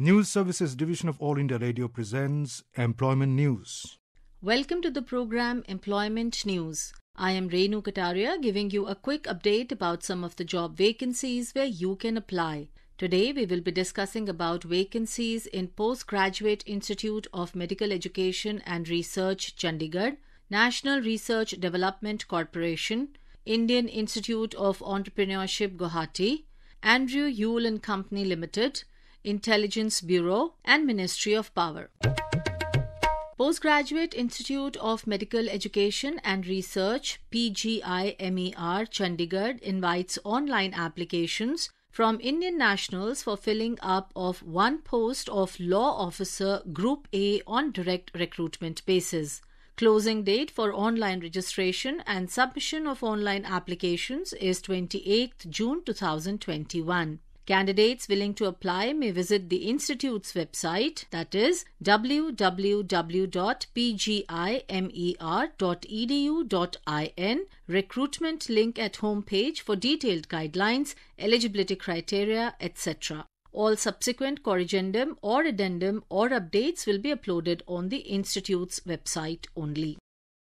News Services Division of All India Radio presents Employment News. Welcome to the program Employment News. I am Renu Kataria giving you a quick update about some of the job vacancies where you can apply. Today we will be discussing about vacancies in Postgraduate Institute of Medical Education and Research Chandigarh, National Research Development Corporation, Indian Institute of Entrepreneurship Guwahati, Andrew Yule and Company Limited, Intelligence Bureau and Ministry of Power. Postgraduate Institute of Medical Education and Research PGIMER Chandigarh invites online applications from Indian nationals for filling up of one post of law officer group A on direct recruitment basis. Closing date for online registration and submission of online applications is 28th June 2021. Candidates willing to apply may visit the Institute's website, that is www.pgimer.edu.in, recruitment link at homepage for detailed guidelines, eligibility criteria, etc. All subsequent corrigendum or addendum or updates will be uploaded on the Institute's website only.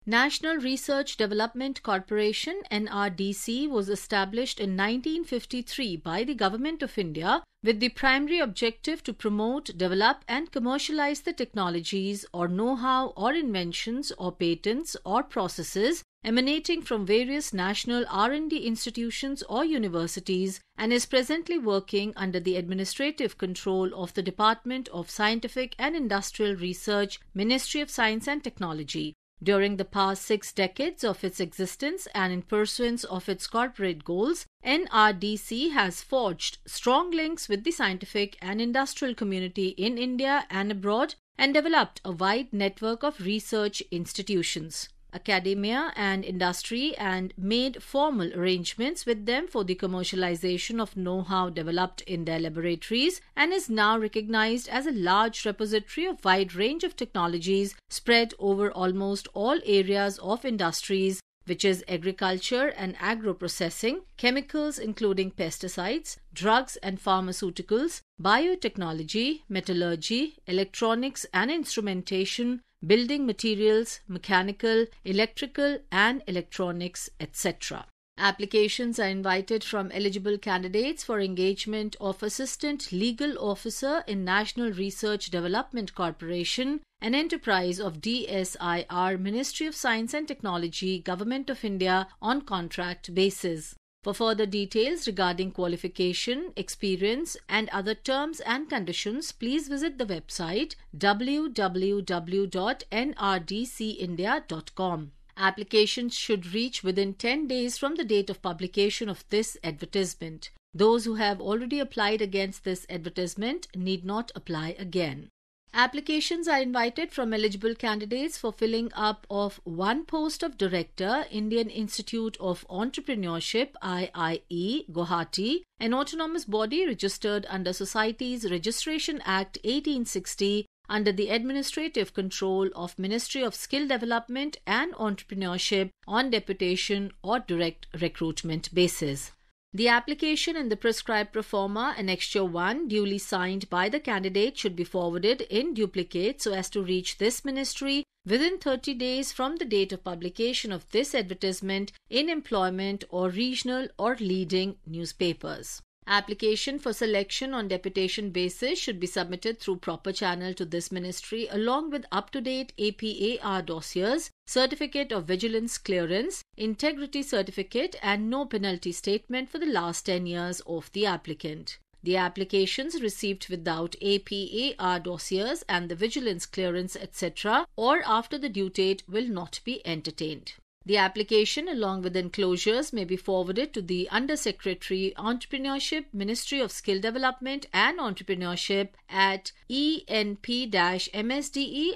National Research Development Corporation NRDC was established in 1953 by the Government of India with the primary objective to promote, develop and commercialize the technologies or know-how or inventions or patents or processes emanating from various national R&D institutions or universities and is presently working under the administrative control of the Department of Scientific and Industrial Research, Ministry of Science and Technology. During the past six decades of its existence and in pursuance of its corporate goals, NRDC has forged strong links with the scientific and industrial community in India and abroad and developed a wide network of research institutions academia and industry and made formal arrangements with them for the commercialization of know-how developed in their laboratories and is now recognized as a large repository of wide range of technologies spread over almost all areas of industries which is agriculture and agro-processing, chemicals including pesticides, drugs and pharmaceuticals, biotechnology, metallurgy, electronics and instrumentation, building materials, mechanical, electrical, and electronics, etc. Applications are invited from eligible candidates for engagement of Assistant Legal Officer in National Research Development Corporation, an enterprise of DSIR Ministry of Science and Technology, Government of India on contract basis. For further details regarding qualification, experience, and other terms and conditions, please visit the website www.nrdcindia.com. Applications should reach within 10 days from the date of publication of this advertisement. Those who have already applied against this advertisement need not apply again. Applications are invited from eligible candidates for filling up of one post of Director, Indian Institute of Entrepreneurship, IIE, Guwahati, an autonomous body registered under Societies Registration Act 1860 under the administrative control of Ministry of Skill Development and Entrepreneurship on deputation or direct recruitment basis. The application in the prescribed proforma annexure 1 duly signed by the candidate should be forwarded in duplicate so as to reach this ministry within 30 days from the date of publication of this advertisement in employment or regional or leading newspapers. Application for selection on deputation basis should be submitted through proper channel to this ministry along with up-to-date APAR dossiers, certificate of vigilance clearance, integrity certificate and no penalty statement for the last 10 years of the applicant. The applications received without APAR dossiers and the vigilance clearance, etc., or after the due date will not be entertained. The application along with enclosures may be forwarded to the Under Secretary Entrepreneurship Ministry of Skill Development and Entrepreneurship at enp-msde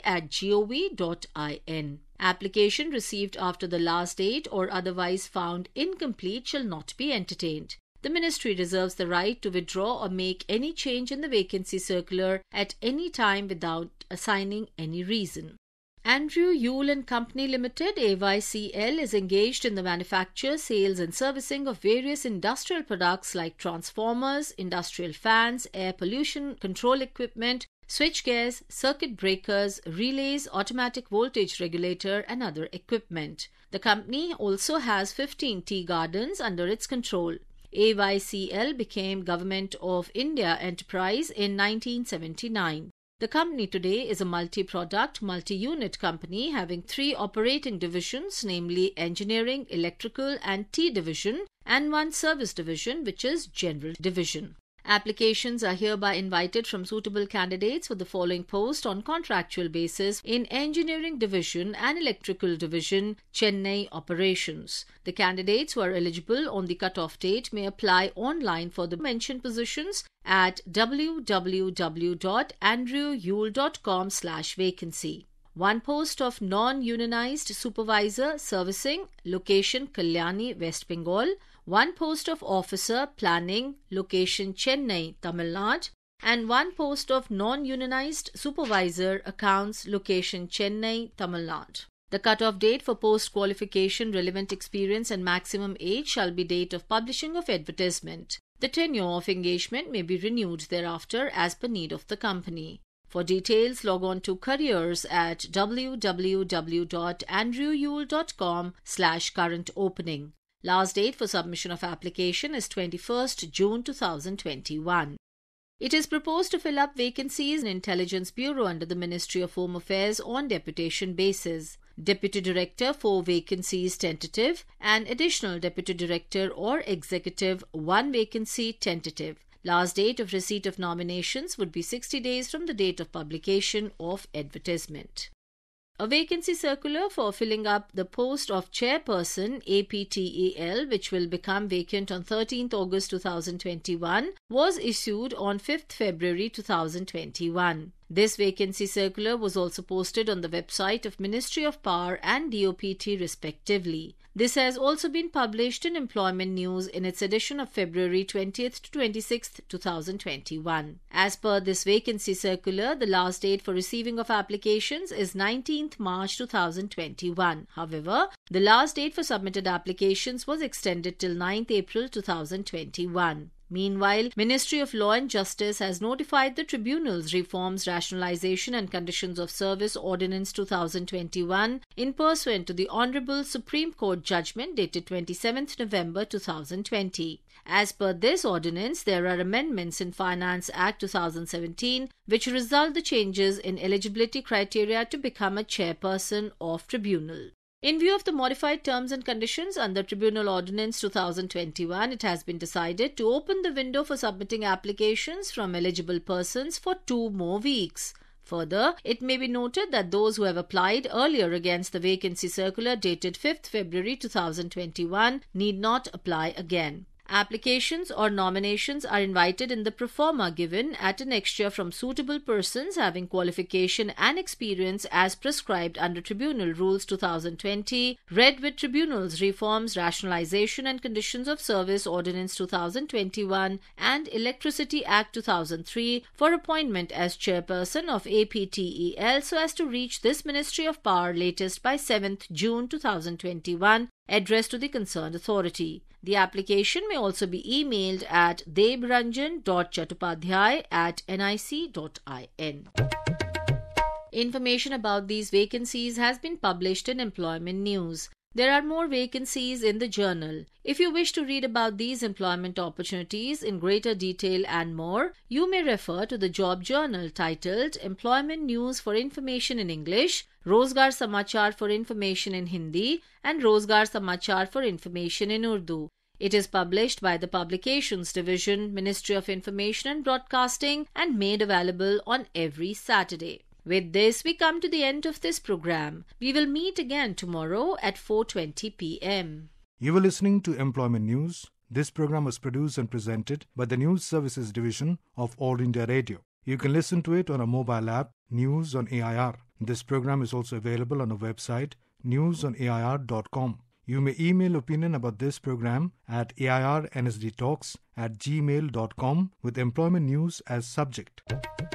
at gov.in. Application received after the last date or otherwise found incomplete shall not be entertained. The ministry reserves the right to withdraw or make any change in the vacancy circular at any time without assigning any reason. Andrew Yule and Company Limited AYCL is engaged in the manufacture, sales and servicing of various industrial products like transformers, industrial fans, air pollution control equipment, switch gears, circuit breakers, relays, automatic voltage regulator and other equipment. The company also has 15 tea gardens under its control. AYCL became Government of India enterprise in 1979. The company today is a multi product, multi unit company having three operating divisions, namely Engineering, Electrical, and T Division, and one service division, which is General Division. Applications are hereby invited from suitable candidates for the following post on contractual basis in Engineering Division and Electrical Division, Chennai Operations. The candidates who are eligible on the cutoff date may apply online for the mentioned positions at www.andrewyule.com slash vacancy. One post of non-unionized supervisor servicing, location Kalyani, West Bengal, one post of Officer Planning, location Chennai, Tamil Nadu, and one post of non-unionized supervisor accounts location Chennai, Tamil Nadu. The cutoff date for post qualification, relevant experience, and maximum age shall be date of publishing of advertisement. The tenure of engagement may be renewed thereafter as per need of the company. For details, log on to careers at www.andrewyule.com slash current opening. Last date for submission of application is 21st June 2021. It is proposed to fill up vacancies in Intelligence Bureau under the Ministry of Home Affairs on deputation basis. Deputy Director four vacancies tentative and additional Deputy Director or Executive one vacancy tentative. Last date of receipt of nominations would be 60 days from the date of publication of advertisement. A vacancy circular for filling up the post of chairperson A P T E L, which will become vacant on 13th August 2021, was issued on 5th February 2021. This vacancy circular was also posted on the website of Ministry of Power and DOPT respectively. This has also been published in Employment News in its edition of February 20th to 26th, 2021. As per this vacancy circular, the last date for receiving of applications is 19th March 2021. However, the last date for submitted applications was extended till 9th April 2021. Meanwhile, Ministry of Law and Justice has notified the Tribunal's Reforms, Rationalization and Conditions of Service Ordinance 2021 in pursuant to the Honorable Supreme Court judgment dated 27th November 2020. As per this ordinance, there are amendments in Finance Act 2017 which result the changes in eligibility criteria to become a chairperson of tribunal. In view of the modified terms and conditions under Tribunal Ordinance 2021, it has been decided to open the window for submitting applications from eligible persons for two more weeks. Further, it may be noted that those who have applied earlier against the vacancy circular dated 5th February 2021 need not apply again. Applications or nominations are invited in the proforma given at an extra from suitable persons having qualification and experience as prescribed under Tribunal Rules 2020, read with Tribunals Reforms, Rationalization and Conditions of Service Ordinance 2021 and Electricity Act 2003 for appointment as chairperson of APTEL so as to reach this Ministry of Power latest by 7th June 2021 addressed to the concerned authority. The application may also be emailed at debranjan.chattopadhyay at nic.in. Information about these vacancies has been published in Employment News. There are more vacancies in the journal. If you wish to read about these employment opportunities in greater detail and more, you may refer to the job journal titled Employment News for Information in English Rozgar Samachar for information in Hindi and Rozgar Samachar for information in Urdu. It is published by the Publications Division, Ministry of Information and Broadcasting and made available on every Saturday. With this, we come to the end of this program. We will meet again tomorrow at 4.20 p.m. You were listening to Employment News. This program was produced and presented by the News Services Division of All India Radio. You can listen to it on a mobile app, News on AIR this program is also available on our website newsonair.com. You may email opinion about this program at airnsdtalks at gmail.com with employment news as subject.